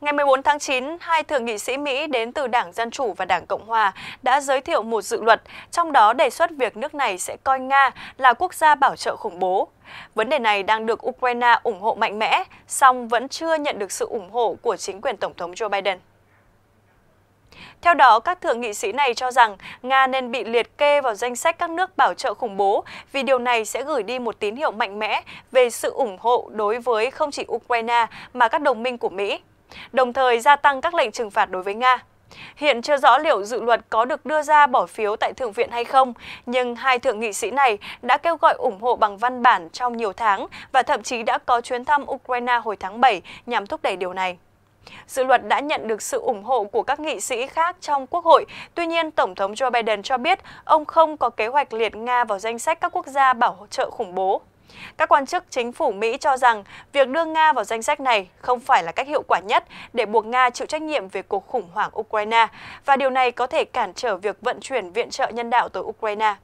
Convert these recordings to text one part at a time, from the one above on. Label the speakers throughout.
Speaker 1: Ngày 14 tháng 9, hai thượng nghị sĩ Mỹ đến từ Đảng Dân Chủ và Đảng Cộng Hòa đã giới thiệu một dự luật, trong đó đề xuất việc nước này sẽ coi Nga là quốc gia bảo trợ khủng bố. Vấn đề này đang được Ukraine ủng hộ mạnh mẽ, song vẫn chưa nhận được sự ủng hộ của chính quyền Tổng thống Joe Biden. Theo đó, các thượng nghị sĩ này cho rằng Nga nên bị liệt kê vào danh sách các nước bảo trợ khủng bố vì điều này sẽ gửi đi một tín hiệu mạnh mẽ về sự ủng hộ đối với không chỉ Ukraine mà các đồng minh của Mỹ đồng thời gia tăng các lệnh trừng phạt đối với Nga. Hiện chưa rõ liệu dự luật có được đưa ra bỏ phiếu tại Thượng viện hay không, nhưng hai thượng nghị sĩ này đã kêu gọi ủng hộ bằng văn bản trong nhiều tháng và thậm chí đã có chuyến thăm Ukraine hồi tháng 7 nhằm thúc đẩy điều này. Dự luật đã nhận được sự ủng hộ của các nghị sĩ khác trong Quốc hội, tuy nhiên Tổng thống Joe Biden cho biết ông không có kế hoạch liệt Nga vào danh sách các quốc gia bảo trợ khủng bố. Các quan chức chính phủ Mỹ cho rằng việc đưa Nga vào danh sách này không phải là cách hiệu quả nhất để buộc Nga chịu trách nhiệm về cuộc khủng hoảng Ukraine và điều này có thể cản trở việc vận chuyển viện trợ nhân đạo tới Ukraine.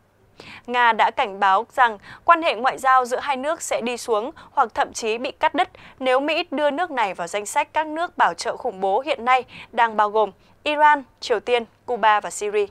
Speaker 1: Nga đã cảnh báo rằng quan hệ ngoại giao giữa hai nước sẽ đi xuống hoặc thậm chí bị cắt đứt nếu Mỹ đưa nước này vào danh sách các nước bảo trợ khủng bố hiện nay đang bao gồm Iran, Triều Tiên, Cuba và Syria.